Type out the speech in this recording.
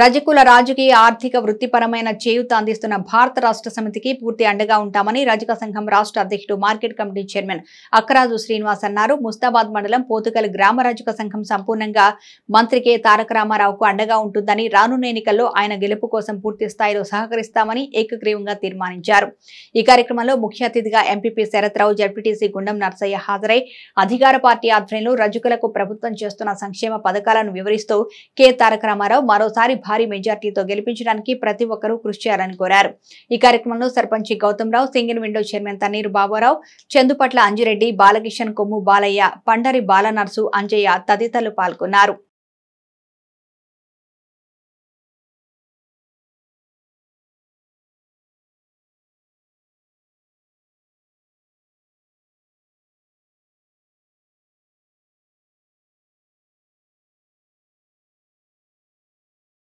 రజకుల రాజకీయ ఆర్థిక వృత్తిపరమైన చేయూత అందిస్తున్న భారత రాష్ట్ర సమితికి పూర్తి అండగా ఉంటామని రజక సంఘం రాష్ట్ర అధ్యక్షుడు market committee chairman Akkaraju Srinivas అన్నారు ముస్తాబాద్ మండలం పోతుకల్ గ్రామ రజక సంఘం సంపూర్ణంగా మంత్రి కె తారక రామారావుకు అండగా ఉంటుందని రానున్న ఎన్నికల్లో ఆయన గెలుపు కోసం పూర్తి స్థాయిలో సహకరిస్తామని ఏకగ్రీవంగా తీర్మానించారు ఈ కార్యక్రమంలో ముఖ్య అతిథిగా ఎంపీపీ శరత్రావు జడ్పీటీసీ గుండం నర్సయ్య హాజరై అధికార పార్టీ ఆధ్వర్యంలో రజకులకు ప్రభుత్వం చేస్తున్న సంక్షేమ పథకాలను వివరిస్తూ కె తారక రామారావు మరోసారి ఈసారి భారీ మెజార్టీతో గెలిపించడానికి ప్రతి ఒక్కరూ కృషి చేయాలని కోరారు ఈ కార్యక్రమంలో సర్పంచి Rao single window chairman Tanneer Baburao Chandupatla Anjireddy Balakishan Kommu Balaiah Pandari Balanarsu Anjaiah తదితరులు పాల్గొన్నారు